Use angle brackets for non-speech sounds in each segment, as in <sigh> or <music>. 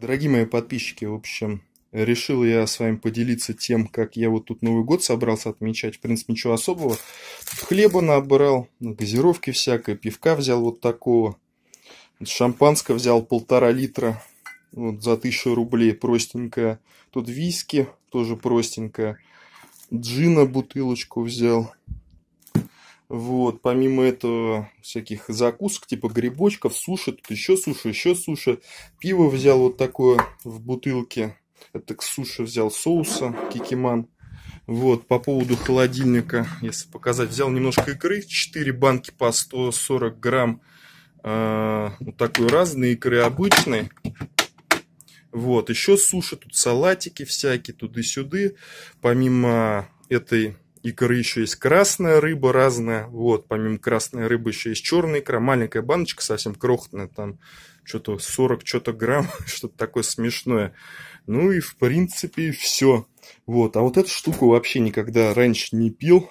Дорогие мои подписчики, в общем, решил я с вами поделиться тем, как я вот тут Новый год собрался отмечать. В принципе, ничего особого. хлеба набрал, газировки всякой, пивка взял вот такого. Шампанское взял полтора литра вот, за тысячу рублей, простенькая. Тут виски тоже простенькая. Джина бутылочку взял. Вот, помимо этого, всяких закусок, типа грибочков, суши, тут еще суши, еще суши. Пиво взял вот такое в бутылке. Это к суши взял соуса, кикиман. Вот, по поводу холодильника, если показать, взял немножко икры, 4 банки по 140 грамм, э, вот такой разные икры обычные. Вот, еще суши, тут салатики всякие, туды-сюды. Помимо этой икры еще есть красная рыба разная, вот, помимо красной рыбы еще есть черная икра, маленькая баночка совсем крохотная, там что-то 40 что-то грамм, <laughs> что-то такое смешное. Ну и в принципе все. Вот, а вот эту штуку вообще никогда раньше не пил.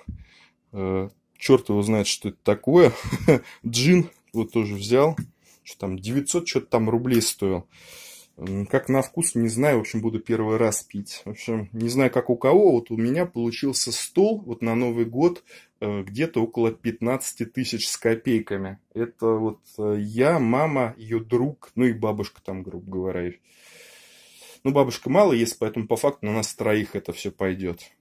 Э, Черт его знает, что это такое. <laughs> Джин вот тоже взял. Что там, 900 что-то там рублей стоил. Как на вкус, не знаю, в общем, буду первый раз пить. В общем, не знаю, как у кого, вот у меня получился стол вот на Новый год э, где-то около 15 тысяч с копейками. Это вот э, я, мама, ее друг, ну и бабушка там, грубо говоря. Ну, бабушка мало есть, поэтому по факту на нас троих это все пойдет.